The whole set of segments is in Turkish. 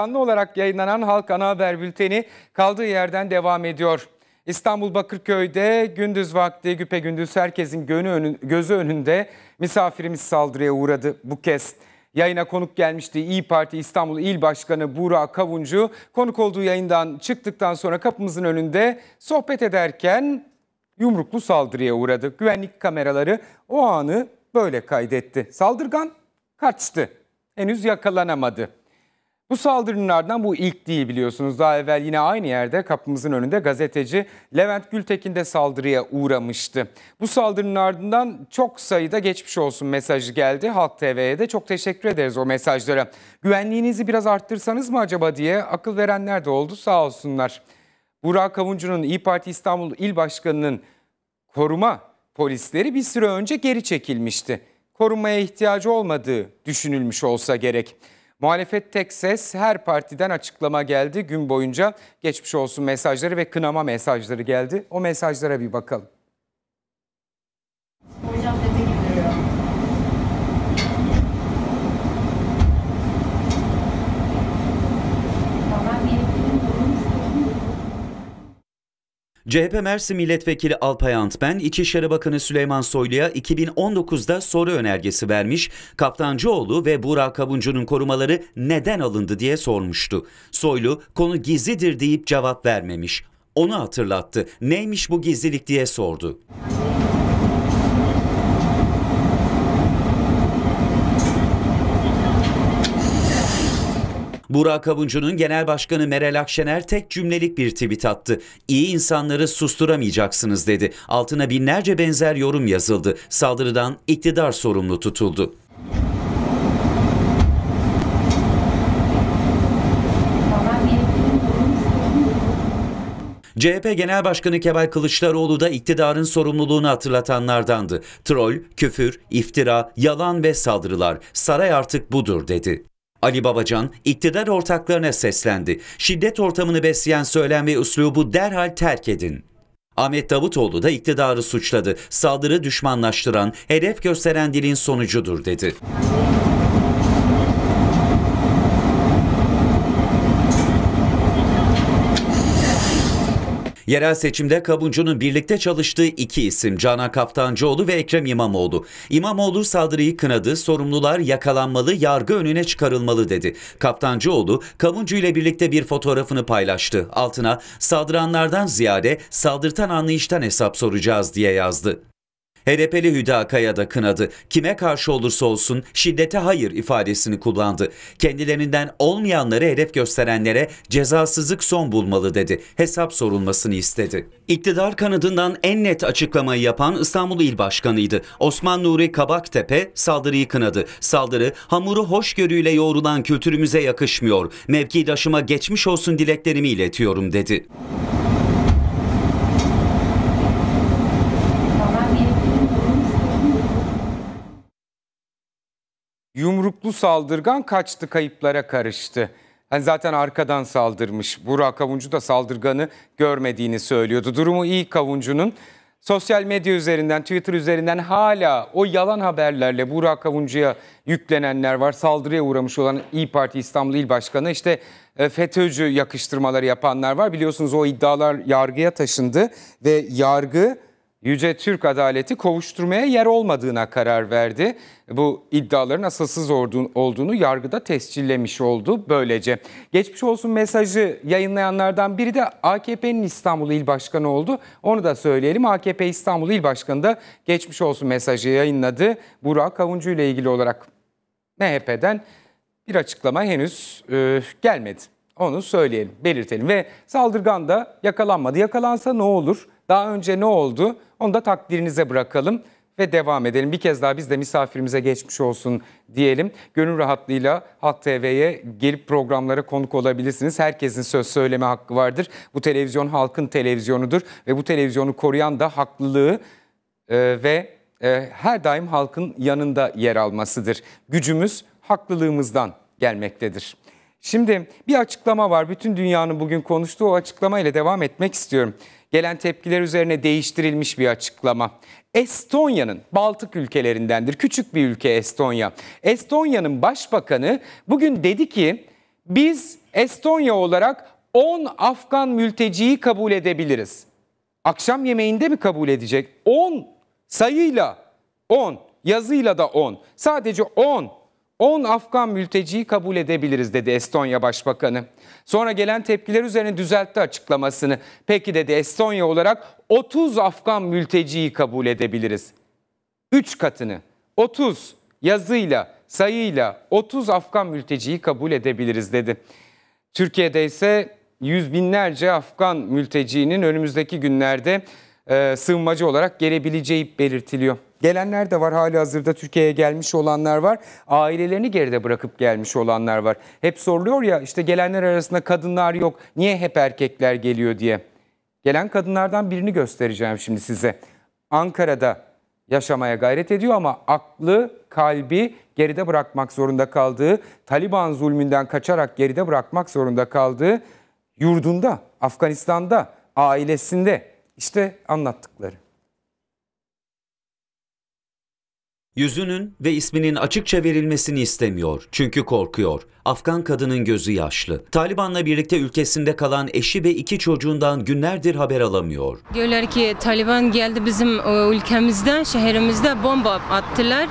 Canlı olarak yayınlanan Halk Ana Haber Bülteni kaldığı yerden devam ediyor. İstanbul Bakırköy'de gündüz vakti güpe gündüz herkesin gönü önün, gözü önünde misafirimiz saldırıya uğradı bu kez. Yayına konuk gelmişti İyi Parti İstanbul İl Başkanı Burak Kavuncu. Konuk olduğu yayından çıktıktan sonra kapımızın önünde sohbet ederken yumruklu saldırıya uğradı. Güvenlik kameraları o anı böyle kaydetti. Saldırgan kaçtı. Henüz yakalanamadı. Bu saldırılardan bu ilk değil biliyorsunuz. Daha evvel yine aynı yerde kapımızın önünde gazeteci Levent Gültekin de saldırıya uğramıştı. Bu saldırının ardından çok sayıda geçmiş olsun mesajı geldi. Halk TV'ye de çok teşekkür ederiz o mesajlara. Güvenliğinizi biraz arttırsanız mı acaba diye akıl verenler de oldu sağ olsunlar. Burak Kavuncu'nun İyi Parti İstanbul İl Başkanı'nın koruma polisleri bir süre önce geri çekilmişti. Korunmaya ihtiyacı olmadığı düşünülmüş olsa gerek. Muhalefet tek ses her partiden açıklama geldi. Gün boyunca geçmiş olsun mesajları ve kınama mesajları geldi. O mesajlara bir bakalım. CHP Mersin Milletvekili Alpay Antben, İçişleri Bakanı Süleyman Soylu'ya 2019'da soru önergesi vermiş, Kaptancıoğlu ve Burak Kabuncu'nun korumaları neden alındı diye sormuştu. Soylu, konu gizlidir deyip cevap vermemiş. Onu hatırlattı. Neymiş bu gizlilik diye sordu. Burak Kabuncunun genel başkanı Meral Akşener tek cümlelik bir tweet attı. İyi insanları susturamayacaksınız dedi. Altına binlerce benzer yorum yazıldı. Saldırıdan iktidar sorumlu tutuldu. CHP Genel Başkanı Kemal Kılıçdaroğlu da iktidarın sorumluluğunu hatırlatanlardandı. Troll, küfür, iftira, yalan ve saldırılar. Saray artık budur dedi. Ali Babacan iktidar ortaklarına seslendi. Şiddet ortamını besleyen söylem ve üslubu derhal terk edin. Ahmet Davutoğlu da iktidarı suçladı. Saldırı düşmanlaştıran, hedef gösteren dilin sonucudur dedi. Yerel seçimde Kabuncu'nun birlikte çalıştığı iki isim Canan Kaftancıoğlu ve Ekrem İmamoğlu. İmamoğlu saldırıyı kınadı, sorumlular yakalanmalı, yargı önüne çıkarılmalı dedi. Kaftancıoğlu, Kabuncu ile birlikte bir fotoğrafını paylaştı. Altına saldıranlardan ziyade saldırtan anlayıştan hesap soracağız diye yazdı. HDP'li Hüda Kaya da kınadı. Kime karşı olursa olsun şiddete hayır ifadesini kullandı. Kendilerinden olmayanları hedef gösterenlere cezasızlık son bulmalı dedi. Hesap sorulmasını istedi. İktidar kanadından en net açıklamayı yapan İstanbul İl Başkanı'ydı. Osman Nuri Kabaktepe saldırıyı kınadı. Saldırı hamuru hoşgörüyle yoğrulan kültürümüze yakışmıyor. Mevkidaşıma geçmiş olsun dileklerimi iletiyorum dedi. Yumruklu saldırgan kaçtı kayıplara karıştı. Hani zaten arkadan saldırmış. Burak Kavuncu da saldırganı görmediğini söylüyordu. Durumu iyi Kavuncu'nun. Sosyal medya üzerinden, Twitter üzerinden hala o yalan haberlerle Burak Kavuncu'ya yüklenenler var. Saldırıya uğramış olan İyi Parti İstanbul İl Başkanı işte e, FETÖ'cü yakıştırmaları yapanlar var. Biliyorsunuz o iddialar yargıya taşındı ve yargı Yüce Türk Adaleti kovuşturmaya yer olmadığına karar verdi. Bu iddiaların asılsız olduğunu yargıda tescillemiş oldu böylece. Geçmiş olsun mesajı yayınlayanlardan biri de AKP'nin İstanbul İl Başkanı oldu. Onu da söyleyelim. AKP İstanbul İl Başkanı da geçmiş olsun mesajı yayınladı. Burak Kavuncu ile ilgili olarak MHP'den bir açıklama henüz e, gelmedi. Onu söyleyelim, belirtelim ve saldırgan da yakalanmadı. Yakalansa ne olur? Daha önce ne oldu? Onu da takdirinize bırakalım ve devam edelim. Bir kez daha biz de misafirimize geçmiş olsun diyelim. Gönül rahatlığıyla Halk TV'ye gelip programlara konuk olabilirsiniz. Herkesin söz söyleme hakkı vardır. Bu televizyon halkın televizyonudur ve bu televizyonu koruyan da haklılığı e, ve e, her daim halkın yanında yer almasıdır. Gücümüz haklılığımızdan gelmektedir. Şimdi bir açıklama var. Bütün dünyanın bugün konuştuğu o açıklama ile devam etmek istiyorum. Gelen tepkiler üzerine değiştirilmiş bir açıklama. Estonya'nın Baltık ülkelerindendir. Küçük bir ülke Estonya. Estonya'nın başbakanı bugün dedi ki biz Estonya olarak 10 Afgan mülteciyi kabul edebiliriz. Akşam yemeğinde mi kabul edecek? 10 sayıyla 10 yazıyla da 10 sadece 10 10 Afgan mülteciyi kabul edebiliriz dedi Estonya Başbakanı. Sonra gelen tepkiler üzerine düzeltti açıklamasını. Peki dedi Estonya olarak 30 Afgan mülteciyi kabul edebiliriz. 3 katını 30 yazıyla sayıyla 30 Afgan mülteciyi kabul edebiliriz dedi. Türkiye'de ise yüz binlerce Afgan mültecinin önümüzdeki günlerde e, sığınmacı olarak gelebileceği belirtiliyor. Gelenler de var hali hazırda Türkiye'ye gelmiş olanlar var. Ailelerini geride bırakıp gelmiş olanlar var. Hep soruluyor ya işte gelenler arasında kadınlar yok. Niye hep erkekler geliyor diye. Gelen kadınlardan birini göstereceğim şimdi size. Ankara'da yaşamaya gayret ediyor ama aklı, kalbi geride bırakmak zorunda kaldığı, Taliban zulmünden kaçarak geride bırakmak zorunda kaldığı yurdunda, Afganistan'da, ailesinde işte anlattıkları. Yüzünün ve isminin açıkça verilmesini istemiyor çünkü korkuyor. Afgan kadının gözü yaşlı. Taliban'la birlikte ülkesinde kalan eşi ve iki çocuğundan günlerdir haber alamıyor. Diyorlar ki Taliban geldi bizim e, ülkemizden, şehrimizde bomba attılar.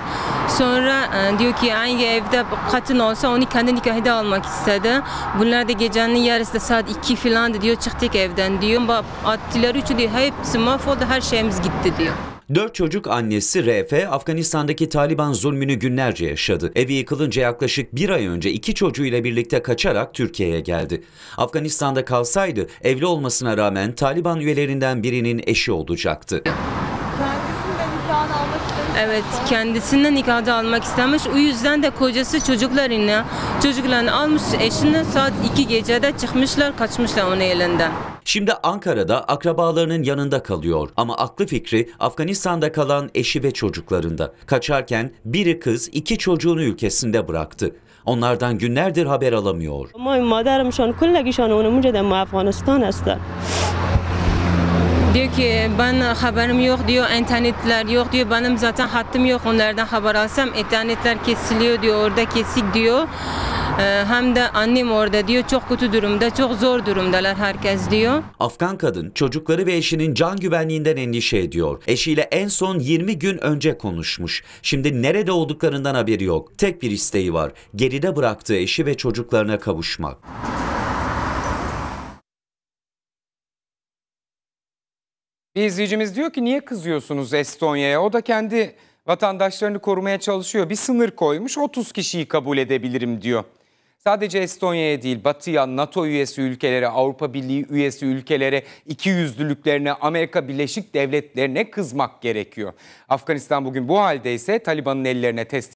Sonra e, diyor ki hangi evde katın olsa onu kendi nikahede almak istedi. Bunlar da gecenin yarısı saat 2 filan diyor çıktık evden diyor. Attılar üçü diyor hepsi mahvoldu her şeyimiz gitti diyor. Dört çocuk annesi RF Afganistan'daki Taliban zulmünü günlerce yaşadı. Evi yıkılınca yaklaşık bir ay önce iki çocuğuyla birlikte kaçarak Türkiye'ye geldi. Afganistan'da kalsaydı evli olmasına rağmen Taliban üyelerinden birinin eşi olacaktı. Evet kendisinden nikahı almak istemiş. O yüzden de kocası çocuklarını, çocuklarını almış eşini saat 2 gecede çıkmışlar kaçmışlar onun elinden. Şimdi Ankara'da akrabalarının yanında kalıyor ama aklı fikri Afganistan'da kalan eşi ve çocuklarında. Kaçarken biri kız iki çocuğunu ülkesinde bıraktı. Onlardan günlerdir haber alamıyor. Diyor ki ben haberim yok diyor internetler yok diyor benim zaten hattım yok onlardan haber alsam internetler kesiliyor diyor orada kesik diyor. Ee, hem de annem orada diyor çok kötü durumda, çok zor durumdalar herkes diyor. Afgan kadın çocukları ve eşinin can güvenliğinden endişe ediyor. Eşiyle en son 20 gün önce konuşmuş. Şimdi nerede olduklarından haberi yok. Tek bir isteği var. Geride bıraktığı eşi ve çocuklarına kavuşmak. Bir izleyicimiz diyor ki niye kızıyorsunuz Estonya'ya? O da kendi vatandaşlarını korumaya çalışıyor. Bir sınır koymuş 30 kişiyi kabul edebilirim diyor. Sadece Estonya'ya değil Batı'ya, NATO üyesi ülkelere, Avrupa Birliği üyesi ülkelere, iki yüzlülüklerine, Amerika Birleşik Devletleri'ne kızmak gerekiyor. Afganistan bugün bu halde ise Taliban'ın ellerine teslim